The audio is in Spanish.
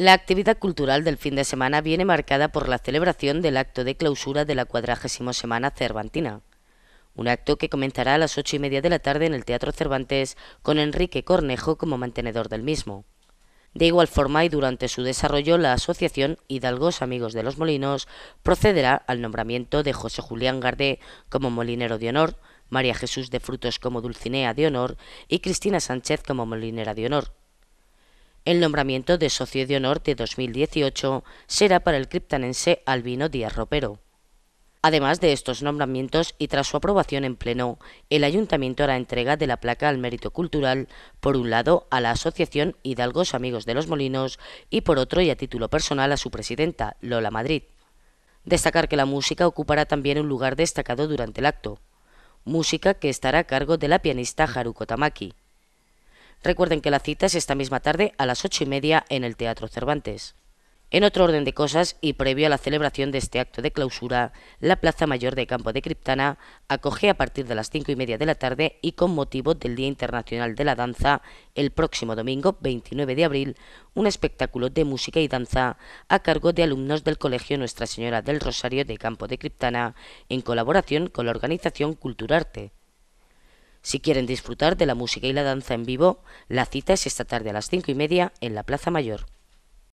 La actividad cultural del fin de semana viene marcada por la celebración del acto de clausura de la cuadragésima semana cervantina. Un acto que comenzará a las ocho y media de la tarde en el Teatro Cervantes con Enrique Cornejo como mantenedor del mismo. De igual forma y durante su desarrollo, la Asociación Hidalgos Amigos de los Molinos procederá al nombramiento de José Julián Gardé como molinero de honor, María Jesús de Frutos como Dulcinea de honor y Cristina Sánchez como molinera de honor. El nombramiento de socio de honor de 2018 será para el criptanense Albino Díaz Ropero. Además de estos nombramientos y tras su aprobación en pleno, el ayuntamiento hará entrega de la placa al mérito cultural, por un lado a la Asociación Hidalgos Amigos de los Molinos y por otro y a título personal a su presidenta, Lola Madrid. Destacar que la música ocupará también un lugar destacado durante el acto, música que estará a cargo de la pianista Haruko Tamaki. Recuerden que la cita es esta misma tarde a las ocho y media en el Teatro Cervantes. En otro orden de cosas, y previo a la celebración de este acto de clausura, la Plaza Mayor de Campo de Criptana acoge a partir de las cinco y media de la tarde y con motivo del Día Internacional de la Danza, el próximo domingo 29 de abril, un espectáculo de música y danza a cargo de alumnos del Colegio Nuestra Señora del Rosario de Campo de Criptana, en colaboración con la Organización Culturarte. Si quieren disfrutar de la música y la danza en vivo, la cita es esta tarde a las cinco y media en la Plaza Mayor.